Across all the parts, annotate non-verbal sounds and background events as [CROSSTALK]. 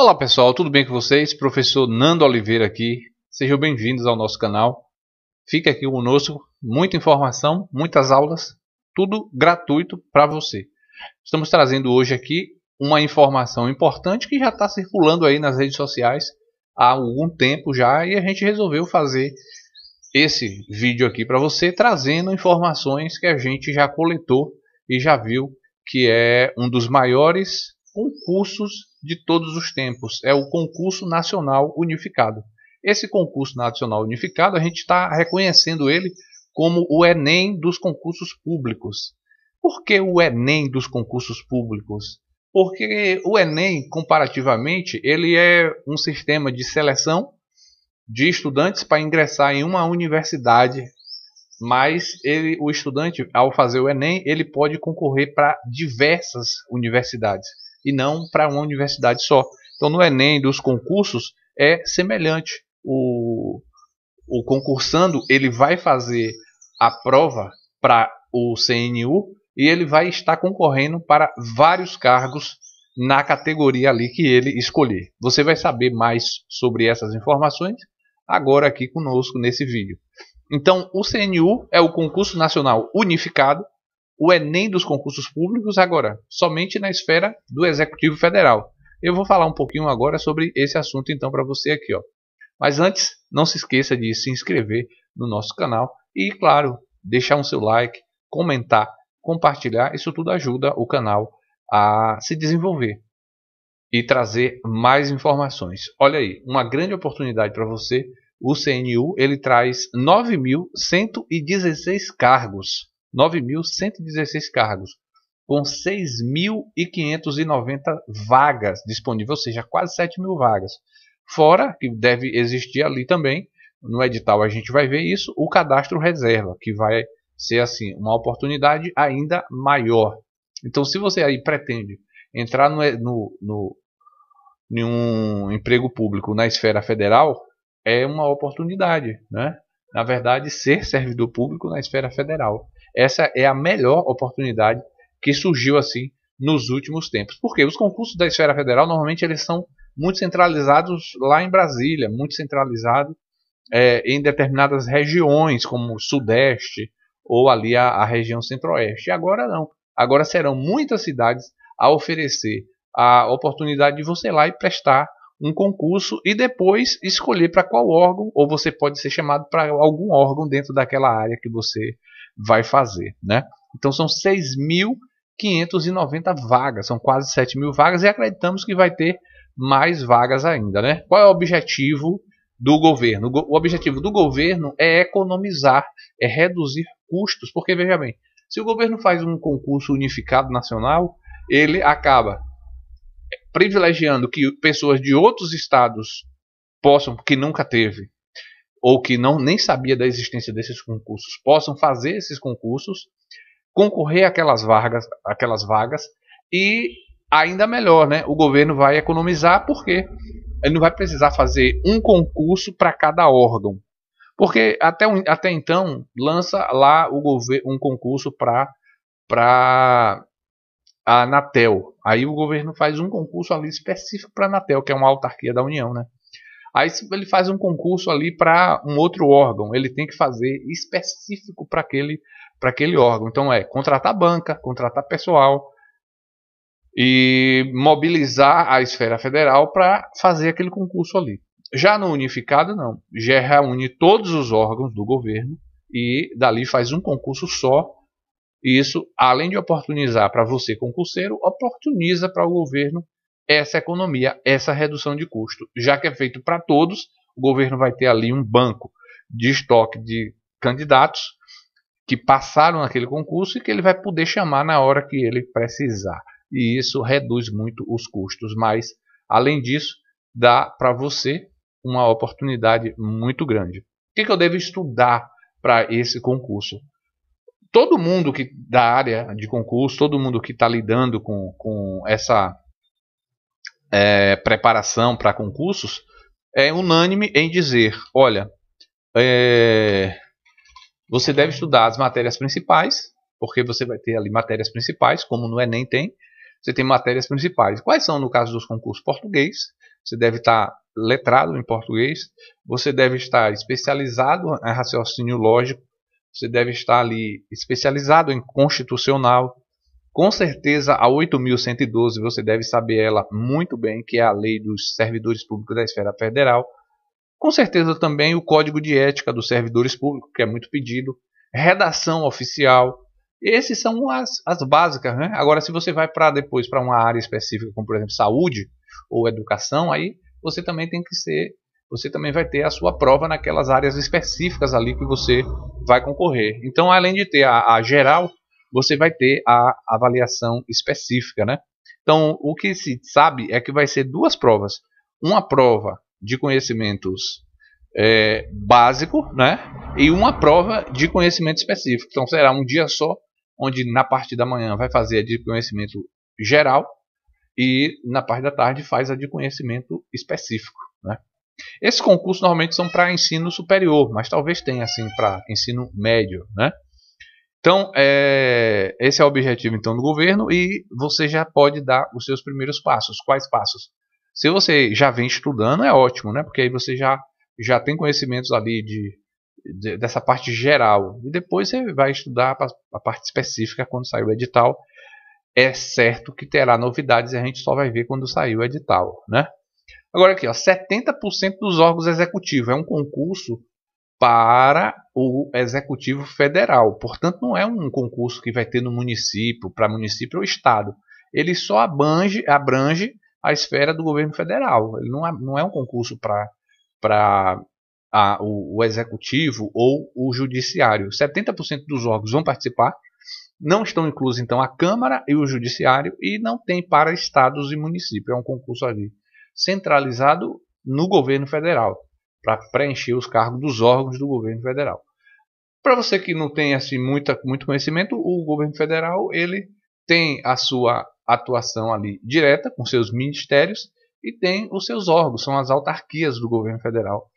Olá pessoal, tudo bem com vocês? Professor Nando Oliveira aqui. Sejam bem-vindos ao nosso canal. Fique aqui conosco, muita informação, muitas aulas, tudo gratuito para você. Estamos trazendo hoje aqui uma informação importante que já está circulando aí nas redes sociais há algum tempo já e a gente resolveu fazer esse vídeo aqui para você trazendo informações que a gente já coletou e já viu que é um dos maiores concursos de todos os tempos. É o Concurso Nacional Unificado. Esse Concurso Nacional Unificado, a gente está reconhecendo ele como o Enem dos concursos públicos. Por que o Enem dos concursos públicos? Porque o Enem, comparativamente, ele é um sistema de seleção de estudantes para ingressar em uma universidade, mas ele, o estudante, ao fazer o Enem, ele pode concorrer para diversas universidades e não para uma universidade só. Então, no Enem dos concursos é semelhante. O, o concursando ele vai fazer a prova para o CNU e ele vai estar concorrendo para vários cargos na categoria ali que ele escolher. Você vai saber mais sobre essas informações agora aqui conosco nesse vídeo. Então, o CNU é o Concurso Nacional Unificado o Enem dos concursos públicos agora, somente na esfera do Executivo Federal. Eu vou falar um pouquinho agora sobre esse assunto então para você aqui, ó. Mas antes, não se esqueça de se inscrever no nosso canal e, claro, deixar um seu like, comentar, compartilhar, isso tudo ajuda o canal a se desenvolver e trazer mais informações. Olha aí, uma grande oportunidade para você. O CNU ele traz 9.116 cargos 9.116 cargos, com 6.590 vagas disponíveis, ou seja, quase 7 mil vagas. Fora, que deve existir ali também, no edital a gente vai ver isso, o cadastro reserva, que vai ser assim uma oportunidade ainda maior. Então, se você aí pretende entrar no, no, no em um emprego público na esfera federal é uma oportunidade, né? Na verdade, ser servidor público na esfera federal. Essa é a melhor oportunidade que surgiu assim nos últimos tempos. Porque os concursos da esfera federal normalmente eles são muito centralizados lá em Brasília, muito centralizados é, em determinadas regiões, como o Sudeste ou ali a, a região Centro-Oeste. Agora não. Agora serão muitas cidades a oferecer a oportunidade de você ir lá e prestar um concurso e depois escolher para qual órgão, ou você pode ser chamado para algum órgão dentro daquela área que você vai fazer. Né? Então são 6.590 vagas, são quase 7 mil vagas e acreditamos que vai ter mais vagas ainda. Né? Qual é o objetivo do governo? O objetivo do governo é economizar, é reduzir custos, porque veja bem, se o governo faz um concurso unificado nacional, ele acaba privilegiando que pessoas de outros estados possam, que nunca teve, ou que não nem sabia da existência desses concursos possam fazer esses concursos, concorrer àquelas vagas, aquelas vagas e ainda melhor, né? O governo vai economizar porque ele não vai precisar fazer um concurso para cada órgão. Porque até, até então lança lá o governo um concurso para para a Anatel. Aí o governo faz um concurso ali específico para a Anatel, que é uma autarquia da União, né? Aí ele faz um concurso ali para um outro órgão, ele tem que fazer específico para aquele, aquele órgão. Então é contratar banca, contratar pessoal e mobilizar a esfera federal para fazer aquele concurso ali. Já no unificado, não. Já reúne todos os órgãos do governo e dali faz um concurso só. E isso, além de oportunizar para você, concurseiro, oportuniza para o governo essa economia, essa redução de custo. Já que é feito para todos, o governo vai ter ali um banco de estoque de candidatos que passaram naquele concurso e que ele vai poder chamar na hora que ele precisar. E isso reduz muito os custos, mas além disso, dá para você uma oportunidade muito grande. O que, que eu devo estudar para esse concurso? Todo mundo que da área de concurso, todo mundo que está lidando com, com essa é, preparação para concursos, é unânime em dizer: olha, é, você deve estudar as matérias principais, porque você vai ter ali matérias principais, como no Enem tem, você tem matérias principais. Quais são, no caso dos concursos português? Você deve estar tá letrado em português, você deve estar especializado em raciocínio lógico, você deve estar ali especializado em constitucional, com certeza, a 8.112, você deve saber ela muito bem, que é a lei dos servidores públicos da esfera federal. Com certeza também o código de ética dos servidores públicos, que é muito pedido. Redação oficial. Esses são as, as básicas. Né? Agora, se você vai para depois para uma área específica, como por exemplo saúde ou educação, aí você também tem que ser você também vai ter a sua prova naquelas áreas específicas ali que você vai concorrer. Então, além de ter a, a geral, você vai ter a avaliação específica, né? Então, o que se sabe é que vai ser duas provas. Uma prova de conhecimentos é, básico, né? E uma prova de conhecimento específico. Então, será um dia só, onde na parte da manhã vai fazer a de conhecimento geral e na parte da tarde faz a de conhecimento específico, né? Esses concursos normalmente são para ensino superior, mas talvez tenha assim para ensino médio, né? Então, é, esse é o objetivo então do governo e você já pode dar os seus primeiros passos. Quais passos? Se você já vem estudando, é ótimo, né? Porque aí você já, já tem conhecimentos ali de, de dessa parte geral. E depois você vai estudar a, a parte específica quando sair o edital. É certo que terá novidades e a gente só vai ver quando sair o edital, né? Agora aqui, ó, 70% dos órgãos executivos. É um concurso para o Executivo Federal. Portanto, não é um concurso que vai ter no município, para município ou estado. Ele só abrange, abrange a esfera do governo federal. Ele não, é, não é um concurso para o, o executivo ou o judiciário. 70% dos órgãos vão participar. Não estão inclusos, então, a Câmara e o Judiciário, e não tem para estados e municípios. É um concurso ali centralizado no governo federal para preencher os cargos dos órgãos do governo federal. Para você que não tem assim muita, muito conhecimento, o governo federal ele tem a sua atuação ali direta com seus ministérios e tem os seus órgãos, são as autarquias do governo federal.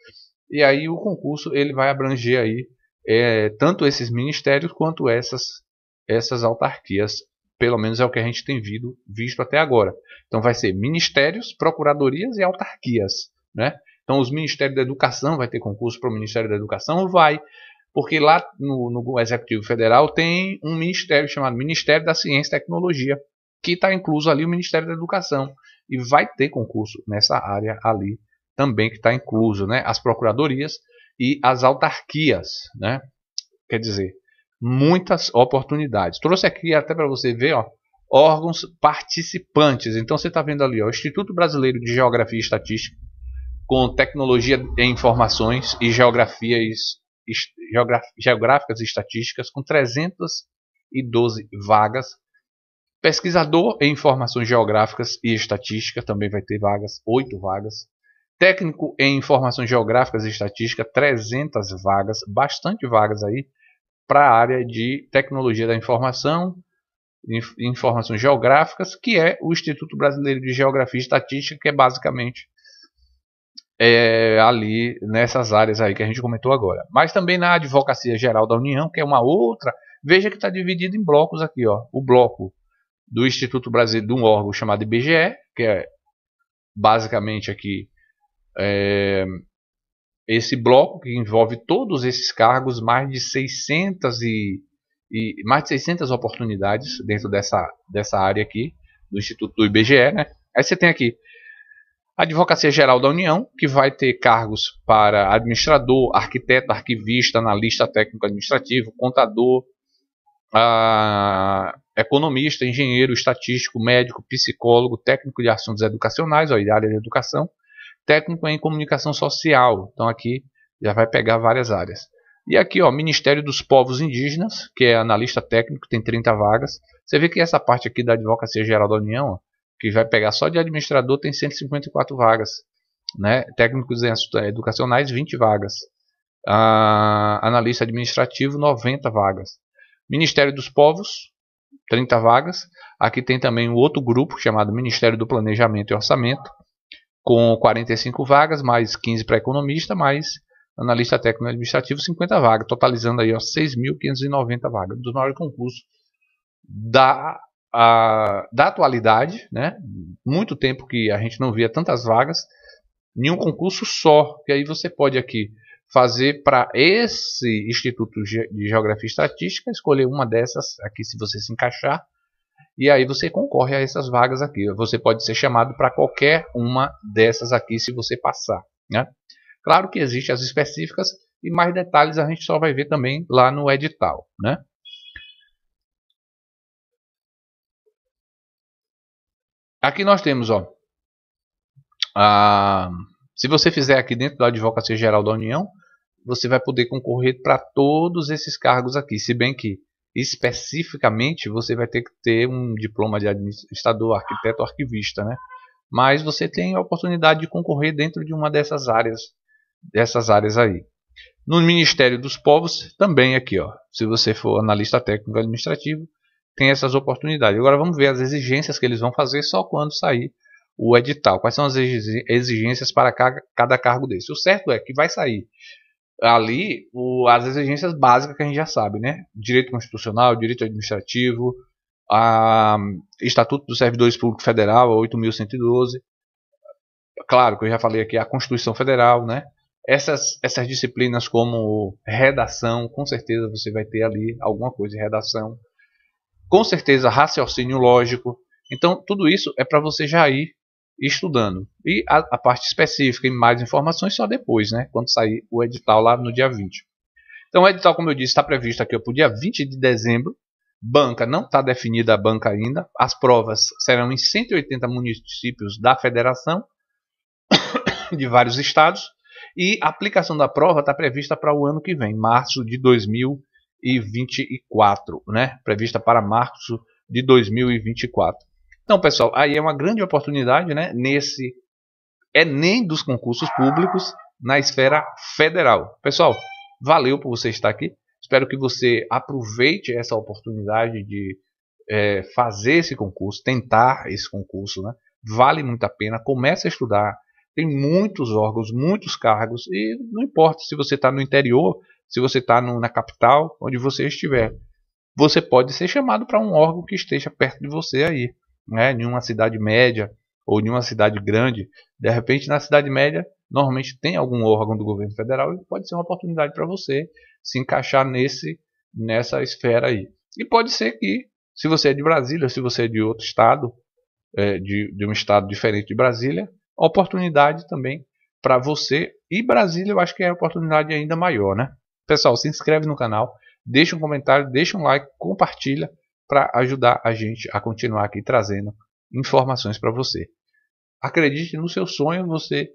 E aí o concurso ele vai abranger aí é, tanto esses ministérios quanto essas essas autarquias, pelo menos é o que a gente tem visto visto até agora. Então vai ser ministérios, procuradorias e autarquias, né? Então, os Ministérios da Educação, vai ter concurso para o Ministério da Educação? Vai, porque lá no, no Executivo Federal tem um ministério chamado Ministério da Ciência e Tecnologia, que está incluso ali o Ministério da Educação. E vai ter concurso nessa área ali também que está incluso, né? As procuradorias e as autarquias, né? Quer dizer, muitas oportunidades. Trouxe aqui até para você ver, ó, órgãos participantes. Então você está vendo ali, ó, o Instituto Brasileiro de Geografia e Estatística, com tecnologia de informações e geografias, geográficas e estatísticas, com 312 vagas. Pesquisador em informações geográficas e estatística também vai ter vagas, 8 vagas. Técnico em informações geográficas e estatística, 300 vagas, bastante vagas aí para a área de tecnologia da informação, informações geográficas, que é o Instituto Brasileiro de Geografia e Estatística, que é basicamente é, ali nessas áreas aí que a gente comentou agora. Mas também na Advocacia Geral da União, que é uma outra, veja que está dividido em blocos aqui. Ó. O bloco do Instituto Brasileiro, de um órgão chamado IBGE, que é basicamente aqui é, esse bloco que envolve todos esses cargos, mais de 600 e, e mais de 600 oportunidades dentro dessa, dessa área aqui do Instituto do IBGE, né? Aí você tem aqui Advocacia Geral da União, que vai ter cargos para administrador, arquiteto, arquivista, analista técnico-administrativo, contador, ah, economista, engenheiro, estatístico, médico, psicólogo, técnico de assuntos educacionais, ó, área de educação, técnico em comunicação social. Então aqui já vai pegar várias áreas. E aqui, ó, Ministério dos Povos Indígenas, que é analista técnico, tem 30 vagas. Você vê que essa parte aqui da Advocacia Geral da União, ó, que vai pegar só de administrador, tem 154 vagas. Né? Técnicos eh, educacionais, 20 vagas. Ah, analista administrativo, 90 vagas. Ministério dos Povos, 30 vagas. Aqui tem também um outro grupo chamado Ministério do Planejamento e Orçamento, com 45 vagas, mais 15 para economista, mais analista técnico administrativo, 50 vagas, totalizando aí 6.590 vagas, dos maiores concursos da da atualidade, né? Muito tempo que a gente não via tantas vagas em um concurso só, que aí você pode aqui fazer para esse Instituto de Geografia e Estatística escolher uma dessas aqui se você se encaixar e aí você concorre a essas vagas aqui. Você pode ser chamado para qualquer uma dessas aqui se você passar, né? Claro que existem as específicas e mais detalhes a gente só vai ver também lá no edital, né? Aqui nós temos, ó. A, se você fizer aqui dentro da Advocacia Geral da União, você vai poder concorrer para todos esses cargos aqui. Se bem que, especificamente, você vai ter que ter um diploma de administrador, arquiteto ou arquivista, né? Mas você tem a oportunidade de concorrer dentro de uma dessas áreas, dessas áreas aí. No Ministério dos Povos, também aqui, ó. Se você for analista técnico administrativo, tem essas oportunidades. Agora vamos ver as exigências que eles vão fazer só quando sair o edital. Quais são as exigências para cada cargo desse? O certo é que vai sair ali o, as exigências básicas que a gente já sabe, né? Direito constitucional, direito administrativo, a, Estatuto dos Servidores Públicos Federal, 8.112. Claro que eu já falei aqui a Constituição Federal, né? Essas, essas disciplinas como redação, com certeza você vai ter ali alguma coisa de redação com certeza raciocínio lógico. Então, tudo isso é para você já ir estudando. E a, a, parte específica e mais informações só depois, né? Quando sair o edital lá no dia 20. Então, o edital, como eu disse, está previsto aqui para o dia 20 de dezembro. Banca, não está definida a banca ainda. As provas serão em 180 municípios da federação, [COUGHS] de vários estados. E a aplicação da prova está prevista para o ano que vem, março de 2020. 2024, né? Prevista para março de 2024. Então, pessoal, aí é uma grande oportunidade, né? Nesse Enem é dos concursos públicos na esfera federal. Pessoal, valeu por você estar aqui. Espero que você aproveite essa oportunidade de é, fazer esse concurso, tentar esse concurso, né? Vale muito a pena. Comece a estudar. Tem muitos órgãos, muitos cargos e não importa se você está no interior se você está na capital, onde você estiver. Você pode ser chamado para um órgão que esteja perto de você aí, né? em uma cidade média ou em uma cidade grande. De repente, na cidade média, normalmente tem algum órgão do governo federal e pode ser uma oportunidade para você se encaixar nesse nessa esfera aí. E pode ser que, se você é de Brasília, se você é de outro estado, é, de, de um estado diferente de Brasília, oportunidade também para você. E Brasília eu acho que é a oportunidade ainda maior, né? Pessoal, se inscreve no canal, deixa um comentário, deixa um like, compartilha para ajudar a gente a continuar aqui trazendo informações para você. Acredite no seu sonho, você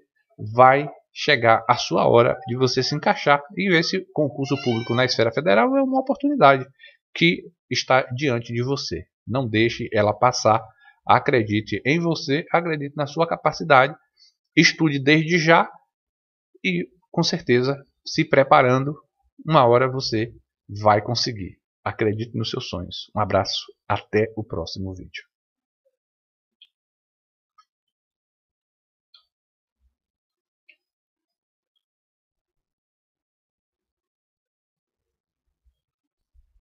vai chegar a sua hora de você se encaixar e esse concurso público na esfera federal é uma oportunidade que está diante de você. Não deixe ela passar. Acredite em você, acredite na sua capacidade, estude desde já e com certeza se preparando uma hora você vai conseguir. Acredite nos seus sonhos. Um abraço, até o próximo vídeo.